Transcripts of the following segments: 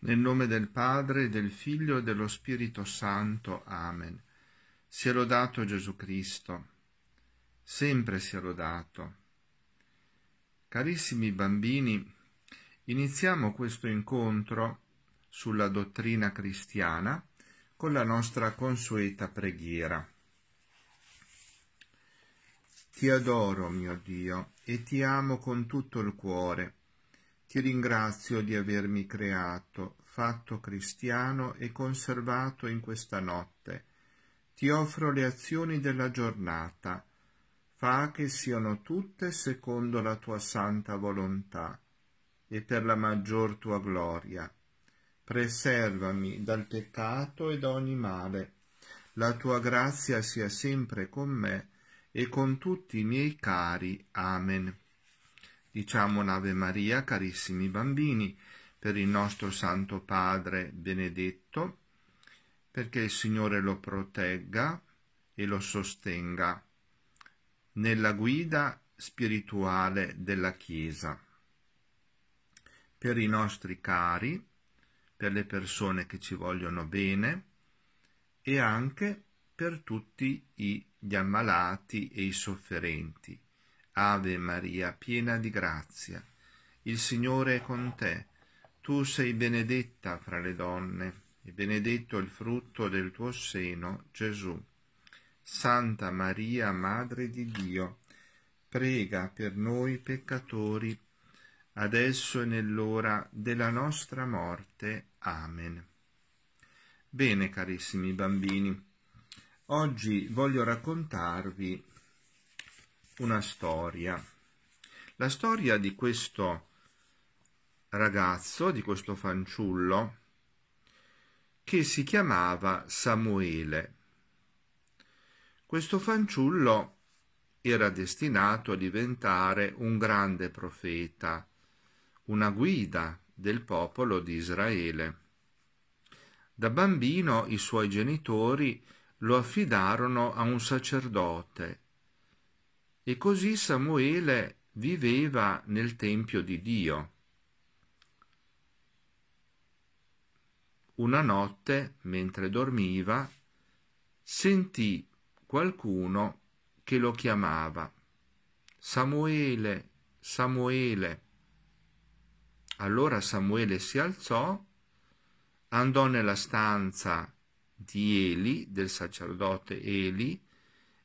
Nel nome del Padre, del Figlio e dello Spirito Santo. Amen. Sia lodato Gesù Cristo. Sempre sia lodato. Carissimi bambini, iniziamo questo incontro sulla dottrina cristiana con la nostra consueta preghiera. Ti adoro, mio Dio, e ti amo con tutto il cuore ti ringrazio di avermi creato, fatto cristiano e conservato in questa notte. Ti offro le azioni della giornata. Fa che siano tutte secondo la tua santa volontà e per la maggior tua gloria. Preservami dal peccato e da ogni male. La tua grazia sia sempre con me e con tutti i miei cari. Amen. Diciamo un'Ave Maria, carissimi bambini, per il nostro Santo Padre benedetto, perché il Signore lo protegga e lo sostenga nella guida spirituale della Chiesa. Per i nostri cari, per le persone che ci vogliono bene e anche per tutti gli ammalati e i sofferenti Ave Maria, piena di grazia, il Signore è con te. Tu sei benedetta fra le donne, e benedetto il frutto del tuo seno, Gesù. Santa Maria, Madre di Dio, prega per noi peccatori, adesso e nell'ora della nostra morte. Amen. Bene, carissimi bambini, oggi voglio raccontarvi una storia. La storia di questo ragazzo, di questo fanciullo, che si chiamava Samuele. Questo fanciullo era destinato a diventare un grande profeta, una guida del popolo di Israele. Da bambino i suoi genitori lo affidarono a un sacerdote e così Samuele viveva nel Tempio di Dio. Una notte, mentre dormiva, sentì qualcuno che lo chiamava. Samuele, Samuele. Allora Samuele si alzò, andò nella stanza di Eli, del sacerdote Eli,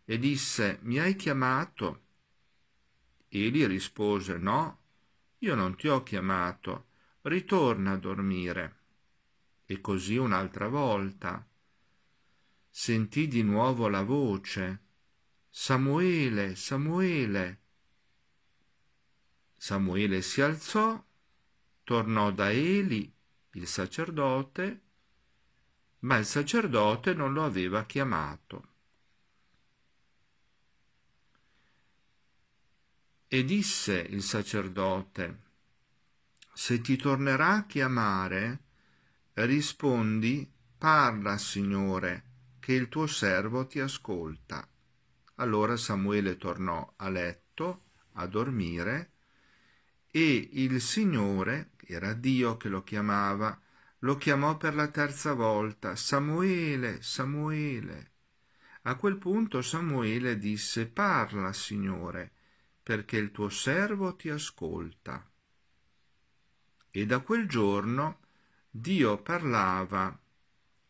e disse Mi hai chiamato? Egli rispose No, io non ti ho chiamato, ritorna a dormire. E così un'altra volta. Sentì di nuovo la voce Samuele, Samuele. Samuele si alzò, tornò da Eli, il sacerdote, ma il sacerdote non lo aveva chiamato. E disse il sacerdote, se ti tornerà a chiamare, rispondi, parla, Signore, che il tuo servo ti ascolta. Allora Samuele tornò a letto, a dormire, e il Signore, era Dio che lo chiamava, lo chiamò per la terza volta, Samuele, Samuele. A quel punto Samuele disse, parla, Signore, perché il tuo servo ti ascolta. E da quel giorno Dio parlava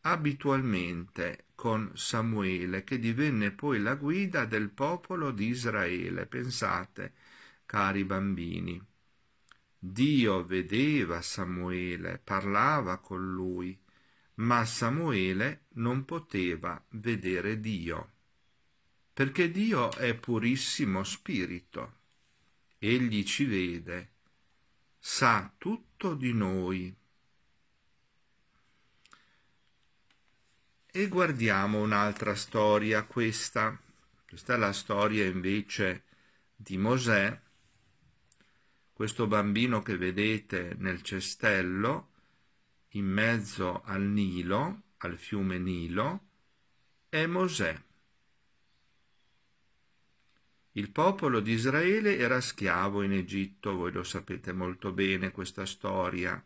abitualmente con Samuele, che divenne poi la guida del popolo di Israele. Pensate, cari bambini. Dio vedeva Samuele, parlava con lui, ma Samuele non poteva vedere Dio perché Dio è purissimo spirito. Egli ci vede, sa tutto di noi. E guardiamo un'altra storia, questa. Questa è la storia invece di Mosè, questo bambino che vedete nel cestello, in mezzo al Nilo, al fiume Nilo, è Mosè. Il popolo di Israele era schiavo in Egitto, voi lo sapete molto bene questa storia.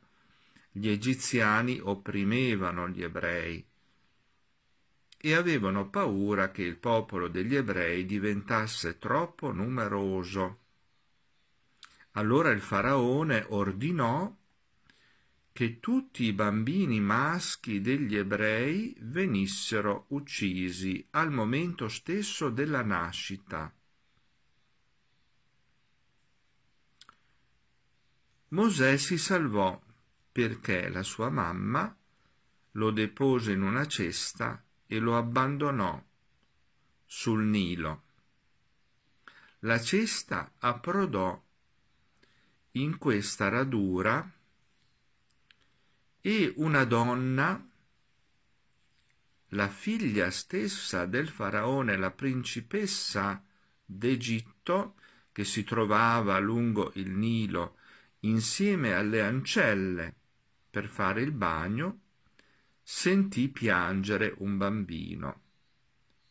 Gli egiziani opprimevano gli ebrei e avevano paura che il popolo degli ebrei diventasse troppo numeroso. Allora il faraone ordinò che tutti i bambini maschi degli ebrei venissero uccisi al momento stesso della nascita Mosè si salvò perché la sua mamma lo depose in una cesta e lo abbandonò sul Nilo. La cesta approdò in questa radura e una donna, la figlia stessa del faraone, la principessa d'Egitto, che si trovava lungo il Nilo insieme alle ancelle per fare il bagno, sentì piangere un bambino.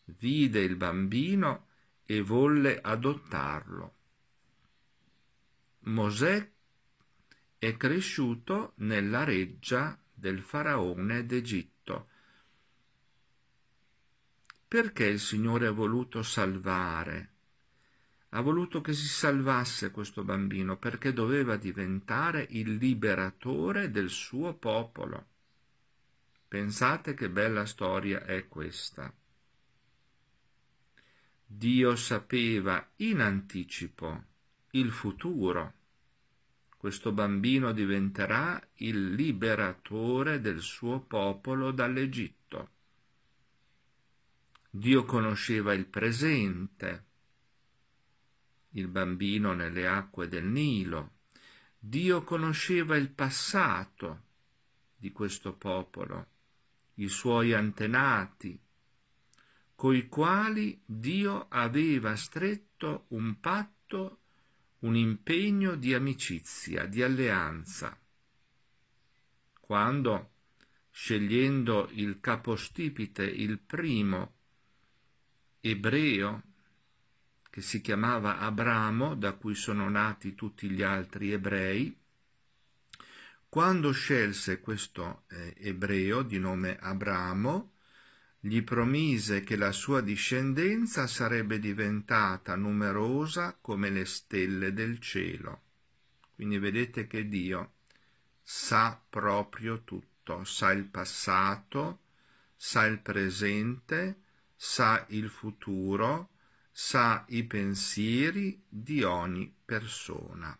Vide il bambino e volle adottarlo. Mosè è cresciuto nella reggia del faraone d'Egitto. Perché il Signore ha voluto salvare ha voluto che si salvasse questo bambino perché doveva diventare il liberatore del suo popolo. Pensate che bella storia è questa. Dio sapeva in anticipo il futuro. Questo bambino diventerà il liberatore del suo popolo dall'Egitto. Dio conosceva il presente il bambino nelle acque del Nilo. Dio conosceva il passato di questo popolo, i suoi antenati, coi quali Dio aveva stretto un patto, un impegno di amicizia, di alleanza. Quando, scegliendo il capostipite, il primo ebreo, che si chiamava Abramo, da cui sono nati tutti gli altri ebrei, quando scelse questo eh, ebreo di nome Abramo, gli promise che la sua discendenza sarebbe diventata numerosa come le stelle del cielo. Quindi vedete che Dio sa proprio tutto, sa il passato, sa il presente, sa il futuro, sa i pensieri di ogni persona.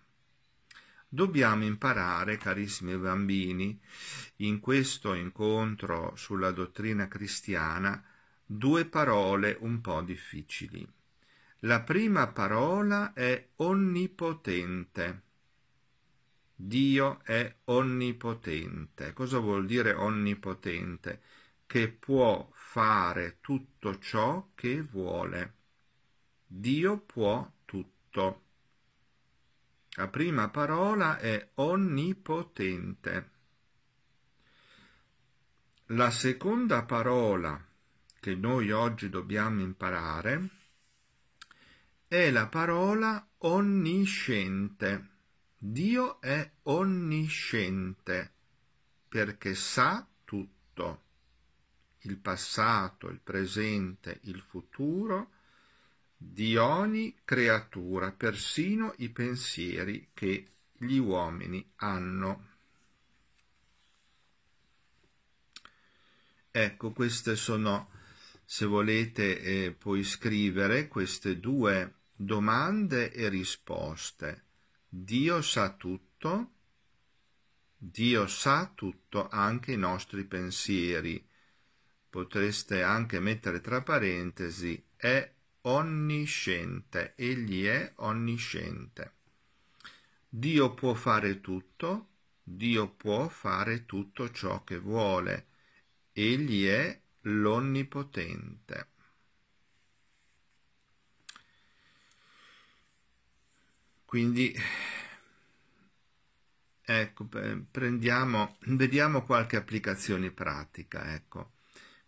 Dobbiamo imparare, carissimi bambini, in questo incontro sulla dottrina cristiana, due parole un po' difficili. La prima parola è onnipotente. Dio è onnipotente. Cosa vuol dire onnipotente? Che può fare tutto ciò che vuole. Dio può tutto. La prima parola è onnipotente. La seconda parola che noi oggi dobbiamo imparare è la parola onnisciente. Dio è onnisciente perché sa tutto, il passato, il presente, il futuro, di ogni creatura, persino i pensieri che gli uomini hanno. Ecco, queste sono, se volete eh, poi scrivere, queste due domande e risposte. Dio sa tutto, Dio sa tutto, anche i nostri pensieri. Potreste anche mettere tra parentesi, è onnisciente, egli è onnisciente. Dio può fare tutto, Dio può fare tutto ciò che vuole, egli è l'onnipotente. Quindi ecco, prendiamo, vediamo qualche applicazione pratica, ecco.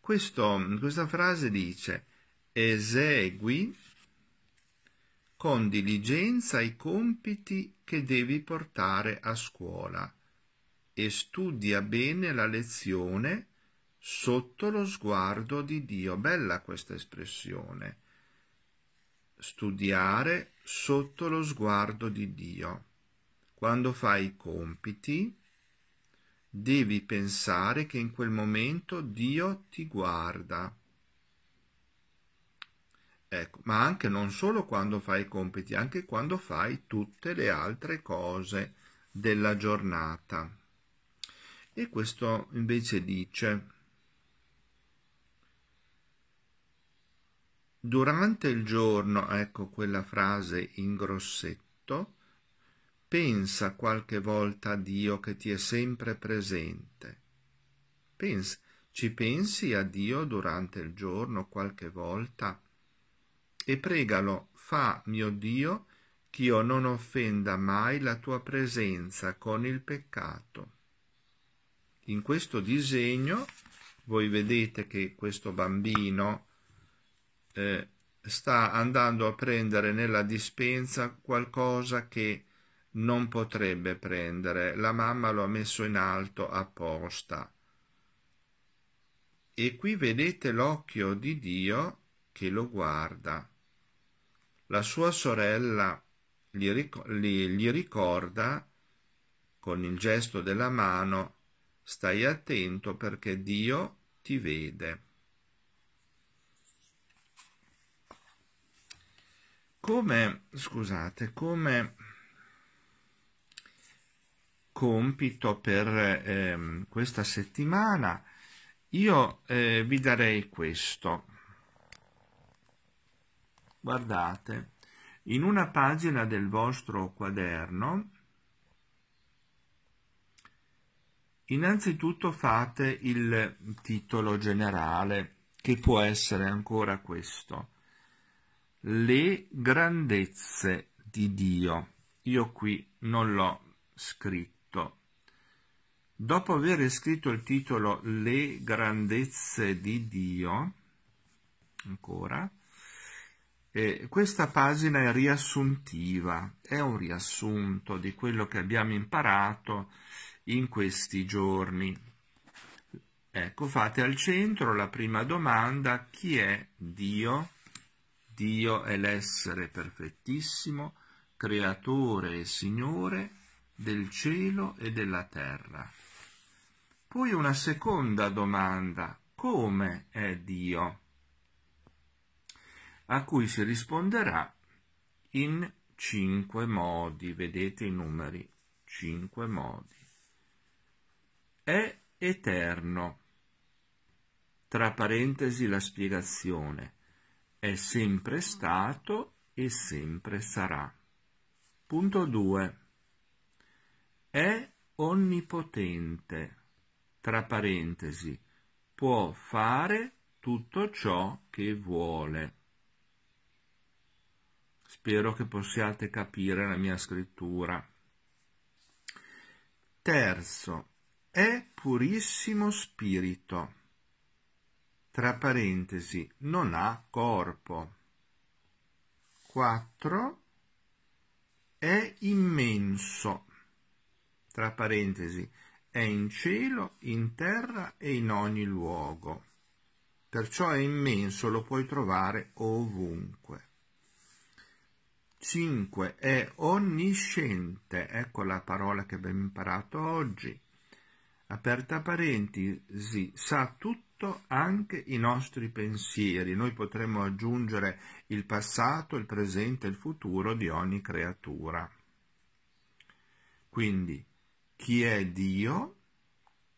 Questo, questa frase dice esegui con diligenza i compiti che devi portare a scuola e studia bene la lezione sotto lo sguardo di Dio. Bella questa espressione. Studiare sotto lo sguardo di Dio. Quando fai i compiti, devi pensare che in quel momento Dio ti guarda Ecco, ma anche non solo quando fai i compiti, anche quando fai tutte le altre cose della giornata. E questo invece dice, durante il giorno, ecco quella frase in grossetto, pensa qualche volta a Dio che ti è sempre presente. Pensa, ci pensi a Dio durante il giorno qualche volta? e pregalo fa mio dio ch'io non offenda mai la tua presenza con il peccato in questo disegno voi vedete che questo bambino eh, sta andando a prendere nella dispensa qualcosa che non potrebbe prendere, la mamma lo ha messo in alto apposta. E qui vedete l'occhio di Dio che lo guarda. La sua sorella gli, gli, gli ricorda con il gesto della mano stai attento perché Dio ti vede. Come, scusate, come compito per eh, questa settimana, io eh, vi darei questo guardate, in una pagina del vostro quaderno, innanzitutto fate il titolo generale, che può essere ancora questo, le grandezze di Dio. Io qui non l'ho scritto. Dopo aver scritto il titolo Le grandezze di Dio, ancora, eh, questa pagina è riassuntiva, è un riassunto di quello che abbiamo imparato in questi giorni. Ecco, fate al centro la prima domanda, chi è Dio? Dio è l'essere perfettissimo, creatore e signore del cielo e della terra. Poi una seconda domanda, come è Dio? a cui si risponderà in cinque modi, vedete i numeri, cinque modi. È eterno. Tra parentesi la spiegazione. È sempre stato e sempre sarà. Punto 2. È onnipotente. Tra parentesi, può fare tutto ciò che vuole. Spero che possiate capire la mia scrittura. Terzo, è purissimo spirito. Tra parentesi, non ha corpo. 4. È immenso. Tra parentesi, è in cielo, in terra e in ogni luogo. Perciò è immenso, lo puoi trovare ovunque. 5. È onnisciente, ecco la parola che abbiamo imparato oggi. Aperta parentesi, sa tutto anche i nostri pensieri. Noi potremmo aggiungere il passato, il presente e il futuro di ogni creatura. Quindi, chi è Dio?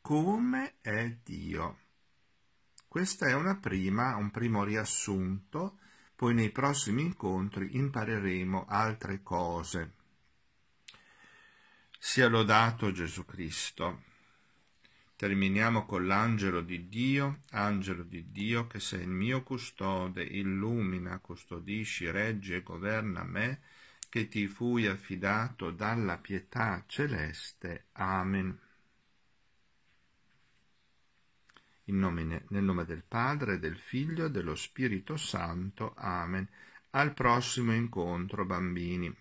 Come è Dio? Questo è prima, un primo riassunto poi nei prossimi incontri impareremo altre cose. Sia lodato Gesù Cristo. Terminiamo con l'angelo di Dio, angelo di Dio che sei il mio custode, illumina, custodisci, reggi e governa me, che ti fui affidato dalla pietà celeste. Amen. nome, nel nome del Padre, del Figlio e dello Spirito Santo. Amen. Al prossimo incontro, bambini.